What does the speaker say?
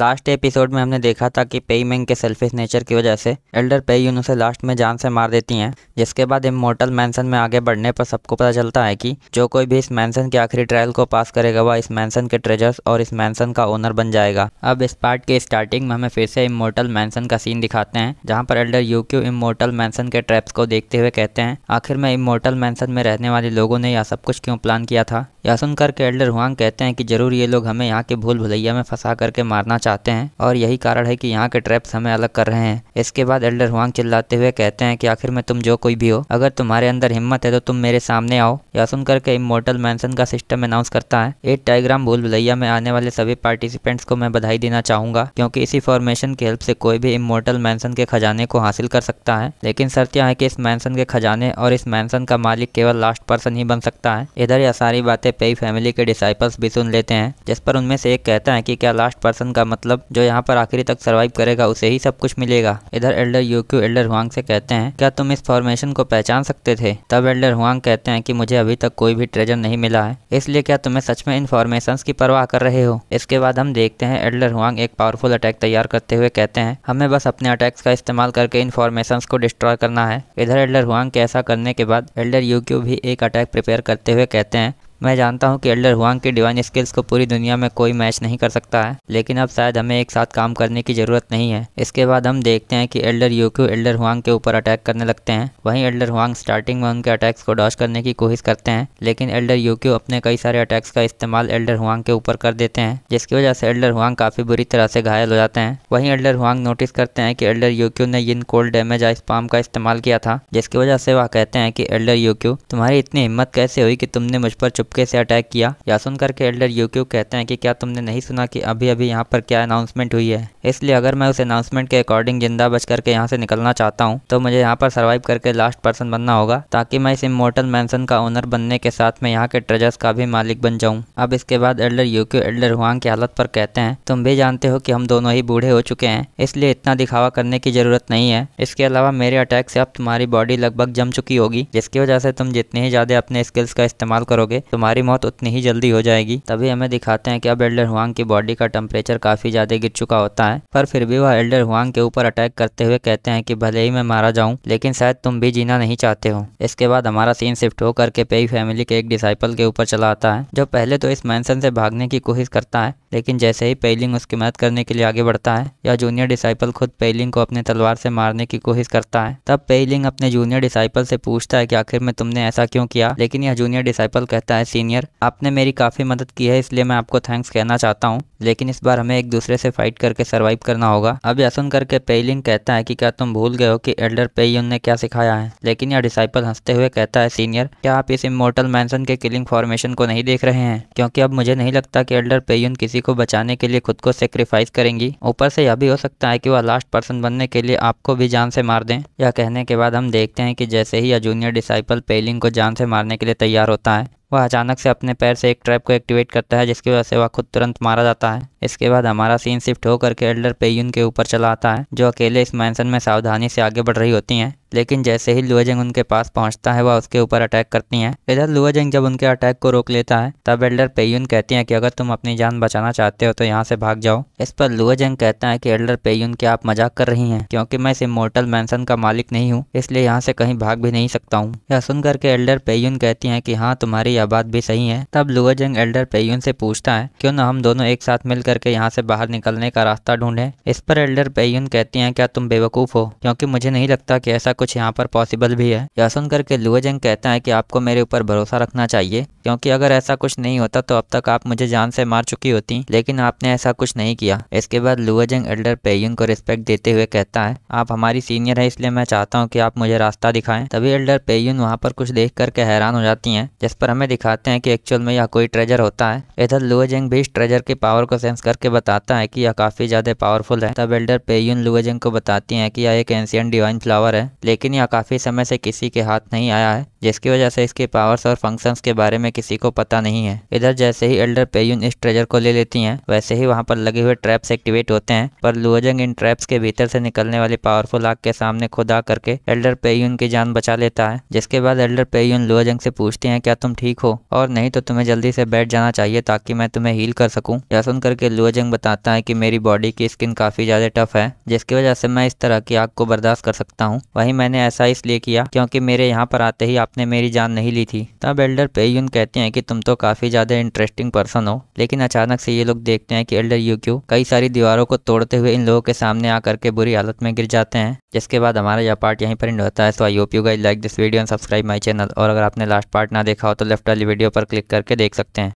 last episode में हमने देखा था कि पेईमेंग के सेल्फिश नेचर की वजह से एल्डर पेयून उसे लास्ट में जान से मार देती हैं जिसके बाद इमोटल मैंसन में आगे बढ़ने पर सबको पता चलता है कि जो कोई भी इस मैंसन के आखिरी ट्रायल को पास करेगा वह इस मैंसन के ट्रेजर्स और इस मैंसन का ओनर बन जाएगा अब इस पार्ट के स्टार्टिंग में हमें फिर से इमोटल मैंसन का सीन दिखाते हैं जहाँ पर elder Yuqiu immortal mansion के ट्रैप्स को देखते हुए कहते हैं आखिर में इमोटल मैंसन में रहने वाले लोगों ने यह सब कुछ क्यों प्लान किया था सुनकर के एल्डर हुआंग कहते हैं कि जरूर ये लोग हमें यहाँ के भूल भुलैया में फंसा करके मारना चाहते हैं और यही कारण है कि यहाँ के ट्रैप्स हमें अलग कर रहे हैं इसके बाद एल्डर हुआंग चिल्लाते हुए कहते हैं कि आखिर में तुम जो कोई भी हो अगर तुम्हारे अंदर हिम्मत है तो तुम मेरे सामने आओ सुनकर के इमोटल मैंसन का सिस्टम अनाउंस करता है एक टाइग्राम भूल भुलैया में आने वाले सभी पार्टिसिपेंट्स को मैं बधाई देना चाहूंगा क्योंकि इसी फॉर्मेशन की हेल्प से कोई भी इमोटल मैंसन के खजाने को हासिल कर सकता है लेकिन शर्त यह है कि इस मैंसन के खजाने और इस मैंसन का मालिक केवल लास्ट पर्सन ही बन सकता है इधर यह सारी बातें पैई फैमिली के डिसाइपल्स भी सुन लेते हैं जिस पर उनमें से एक कहता है कि क्या लास्ट पर्सन का मतलब जो यहाँ पर आखिरी तक सर्वाइव करेगा उसे ही सब कुछ मिलेगा इधर एल्डर यूक्यू एल्डर हुआंग से कहते हैं क्या तुम इस फॉर्मेशन को पहचान सकते थे तब एल्डर हुआंग कहते हैं की मुझे अभी तक कोई भी ट्रेजर नहीं मिला है इसलिए क्या तुम्हें सच में इन फॉर्मेशन की परवाह कर रहे हो इसके बाद हम देखते हैं एल्डर हुआंग एक पावरफुल अटैक तैयार करते हुए कहते हैं हमें बस अपने अटैक्स का इस्तेमाल करके इन फॉर्मेशन को डिस्ट्रॉय करना है इधर एल्डर हुआंग के ऐसा करने के बाद एल्डर यूक्यू भी एक अटैक प्रिपेयर करते हुए कहते हैं मैं जानता हूं कि एल्डर हुआंग के डिवाइन स्किल्स को पूरी दुनिया में कोई मैच नहीं कर सकता है लेकिन अब शायद हमें एक साथ काम करने की ज़रूरत नहीं है इसके बाद हम देखते हैं कि एल्डर यूक्यू एल्डर हुआंग के ऊपर अटैक करने लगते हैं वहीं एल्डर हुआंग स्टार्टिंग में उनके अटैक्स को डॉश करने की कोशिश करते हैं लेकिन एल्डर यूक्यू अपने कई सारे अटैक्स का इस्तेमाल एल्डर हुआंग के ऊपर कर देते हैं जिसकी वजह से एल्डर हुआंग काफ़ी बुरी तरह से घायल हो जाते हैं वहीं एल्डर हुआंग नोटिस करते हैं कि एल्डर यूक्यू ने इन कोल्ड डैमेज या पाम का इस्तेमाल किया था जिसकी वजह से वह कहते हैं कि एल्डर यूक्यू तुम्हारी इतनी हिम्मत कैसे हुई कि तुमने मुझ पर चुप चुपके से अटैक किया या सुनकर के एल्डर यूक्यू कहते हैं कि क्या तुमने नहीं सुना कि अभी अभी यहाँ पर क्या अनाउंसमेंट हुई है इसलिए अगर मैं उस अनाउंसमेंट के अकॉर्डिंग जिंदा बच करके यहाँ से निकलना चाहता हूँ तो मुझे यहाँ पर सर्वाइव करके लास्ट पर्सन बनना होगा ताकि मैं इस इमोटल मैंसन का ओनर बनने के साथ में यहाँ के ट्रेजर्स का भी मालिक बन जाऊँ अब इसके बाद एल्डर यूक्यू एल्डर हुआंग की हालत पर कहते हैं तुम भी जानते हो कि हम दोनों ही बूढ़े हो चुके हैं इसलिए इतना दिखावा करने की जरूरत नहीं है इसके अलावा मेरे अटैक से अब तुम्हारी बॉडी लगभग जम चुकी होगी जिसकी वजह से तुम जितने ही ज़्यादा अपने स्किल्स का इस्तेमाल करोगे तुम्हारी मौत उतनी ही जल्दी हो जाएगी तभी हमें दिखाते हैं कि अब एल्डर हुआंग की बॉडी का टेम्परेचर काफ़ी ज़्यादा गिर चुका होता है पर फिर भी वह एल्डर हुआंग के ऊपर अटैक करते हुए कहते हैं की भले ही मैं मारा जाऊँ लेकिन शायद तुम भी जीना नहीं चाहते हो इसके बाद हमारा सीन शिफ्ट होकर के पेई फैमिली के एक डिसाइपल के ऊपर चला आता है जो पहले तो इस मैंसन से भागने की कोशिश करता है लेकिन जैसे ही पेलिंग उसकी मदद करने के लिए आगे बढ़ता है या जूनियर डिसाइपल खुद पेलिंग को अपने तलवार से मारने की कोशिश करता है तब पेलिंग अपने जूनियर डिसाइपल से पूछता है कि आखिर में तुमने ऐसा क्यों किया लेकिन यह जूनियर डिसाइपल कहता है है सीनियर आपने मेरी काफ़ी मदद की है इसलिए मैं आपको थैंक्स कहना चाहता हूँ लेकिन इस बार हमें एक दूसरे से फाइट करके सर्वाइव करना होगा अब यासुन करके पेलिंग कहता है कि क्या तुम भूल गए हो कि एल्डर पेयुन ने क्या सिखाया है लेकिन यह डिसाइपल हंसते हुए कहता है सीनियर क्या आप इस इमोटल मैंसन के किलिंग फॉर्मेशन को नहीं देख रहे हैं क्योंकि अब मुझे नहीं लगता कि एल्डर पेयुन किसी को बचाने के लिए खुद को सेक्रीफाइस करेंगी ऊपर से यह भी हो सकता है कि वह लास्ट पर्सन बनने के लिए आपको भी जान से मार दें यह कहने के बाद हम देखते हैं कि जैसे ही यह जूनियर डिसाइपल पेलिंग को जान से मारने के लिए तैयार होता है वह अचानक से अपने पैर से एक ट्रैप को एक्टिवेट करता है जिसकी वजह से वह खुद तुरंत मारा जाता है इसके बाद हमारा सीन शिफ्ट होकर के एल्डर पेयून के ऊपर चला आता है जो अकेले इस मैंसन में सावधानी से आगे बढ़ रही होती हैं लेकिन जैसे ही लुअजंग उनके पास पहुंचता है वह उसके ऊपर अटैक करती हैं इधर लुअजंग जब उनके अटैक को रोक लेता है तब एल्डर पेयून कहती हैं कि अगर तुम अपनी जान बचाना चाहते हो तो यहाँ से भाग जाओ इस पर लुअजंग कहता है कि एल्डर पेयुन क्या आप मजाक कर रही हैं क्योंकि मैं इस इमोर्टल मैंसन का मालिक नहीं हूँ इसलिए यहाँ से कहीं भाग भी नहीं सकता हूँ यह सुन करके एल्डर पेयुन कहती है की हाँ तुम्हारी यह बात भी सही है तब लुअजंग एल्डर पेयून से पूछता है क्यों ना हम दोनों एक साथ मिलकर करके यहाँ से बाहर निकलने का रास्ता ढूंढें इस पर एल्डर पेयुन कहती हैं क्या तुम बेवकूफ़ हो क्योंकि मुझे नहीं लगता कि ऐसा कुछ यहाँ पर पॉसिबल भी है यह सुन करके लुएजंग कहता है कि आपको मेरे ऊपर भरोसा रखना चाहिए क्योंकि अगर ऐसा कुछ नहीं होता तो अब तक आप मुझे जान से मार चुकी होती लेकिन आपने ऐसा कुछ नहीं किया इसके बाद लुएजंग एल्डर पेयून को रिस्पेक्ट देते हुए कहता है आप हमारी सीनियर है इसलिए मैं चाहता हूँ कि आप मुझे रास्ता दिखाएं तभी एल्डर पेयून वहाँ पर कुछ देख करके हैरान हो जाती हैं जिस पर हमें दिखाते हैं कि एक्चुअल में यह कोई ट्रेजर होता है इधर लुएजंग भी इस ट्रेजर के पावर को सेंस करके बताता है कि यह काफ़ी ज़्यादा पावरफुल है तब एल्डर पेयून लुएजंग को बताती हैं कि यह एक एंशियन डिवाइन फ्लावर है लेकिन यह काफ़ी समय से किसी के हाथ नहीं आया है जिसकी वजह से इसके पावर्स और फंक्शंस के बारे में किसी को पता नहीं है इधर जैसे ही एल्डर पेयून इस ट्रेजर को ले लेती हैं वैसे ही वहाँ पर लगे हुए ट्रैप्स एक्टिवेट होते हैं पर लुअजंग इन ट्रैप्स के भीतर से निकलने वाली पावरफुल आग के सामने खुदा करके एल्डर पेयून की जान बचा लेता है जिसके बाद एल्डर पेयून लुअजंग से पूछते हैं क्या तुम ठीक हो और नहीं तो तुम्हें जल्दी से बैठ जाना चाहिए ताकि मैं तुम्हें हील कर सकूँ यह सुन करके लुअजंग बताता है की मेरी बॉडी की स्किन काफ़ी ज़्यादा टफ है जिसकी वजह से मैं इस तरह की आग को बर्दाश्त कर सकता हूँ वही मैंने ऐसा इसलिए किया क्योंकि मेरे यहाँ पर आते ही आप आपने मेरी जान नहीं ली थी तब एल्डर पेयुन कहते हैं कि तुम तो काफ़ी ज़्यादा इंटरेस्टिंग पर्सन हो लेकिन अचानक से ये लोग देखते हैं कि एल्डर यू क्यू कई सारी दीवारों को तोड़ते हुए इन लोगों के सामने आकर के बुरी हालत में गिर जाते हैं जिसके बाद हमारा यह पार्ट यहीं पर इंड होता है so I hope you guys like this video and subscribe my channel और अगर आपने लास्ट पार्ट ना देखा हो तो लेफ्ट वाली वीडियो पर क्लिक करके देख सकते हैं